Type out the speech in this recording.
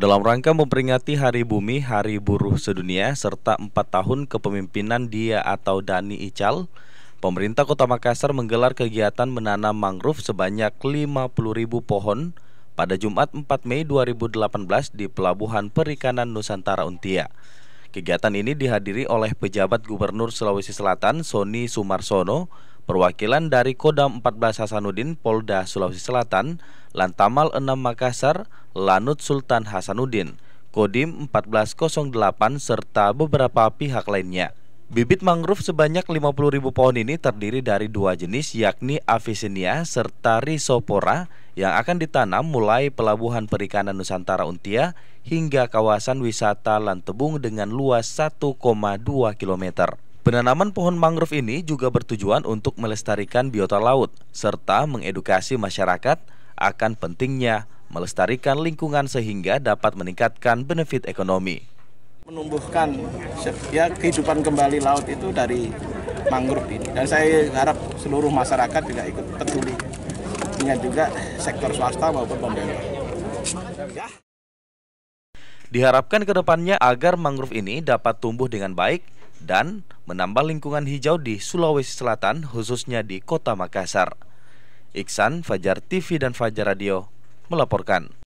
dalam rangka memperingati Hari Bumi, Hari Buruh Sedunia, serta empat tahun kepemimpinan dia atau Dani Ical, pemerintah kota Makassar menggelar kegiatan menanam mangrove sebanyak ribu pohon pada Jumat 4 Mei 2018 di Pelabuhan Perikanan Nusantara Untia. Kegiatan ini dihadiri oleh pejabat Gubernur Sulawesi Selatan Sony Sumarsono, Perwakilan dari Kodam 14 Hasanuddin Polda Sulawesi Selatan, Lantamal 6 Makassar, Lanut Sultan Hasanuddin, Kodim 1408 serta beberapa pihak lainnya. Bibit mangrove sebanyak 50.000 pohon ini terdiri dari dua jenis yakni Avicennia serta Rhizophora yang akan ditanam mulai pelabuhan perikanan Nusantara Untia hingga kawasan wisata Lantebung dengan luas 1,2 kilometer. Penanaman pohon mangrove ini juga bertujuan untuk melestarikan biota laut serta mengedukasi masyarakat akan pentingnya melestarikan lingkungan sehingga dapat meningkatkan benefit ekonomi. Menumbuhkan ya kehidupan kembali laut itu dari mangrove ini dan saya harap seluruh masyarakat juga ikut peduli dengan juga sektor swasta maupun pemerintah. Ya. Diharapkan kedepannya agar mangrove ini dapat tumbuh dengan baik dan menambah lingkungan hijau di Sulawesi Selatan khususnya di Kota Makassar. Iksan, Fajar TV dan Fajar Radio melaporkan.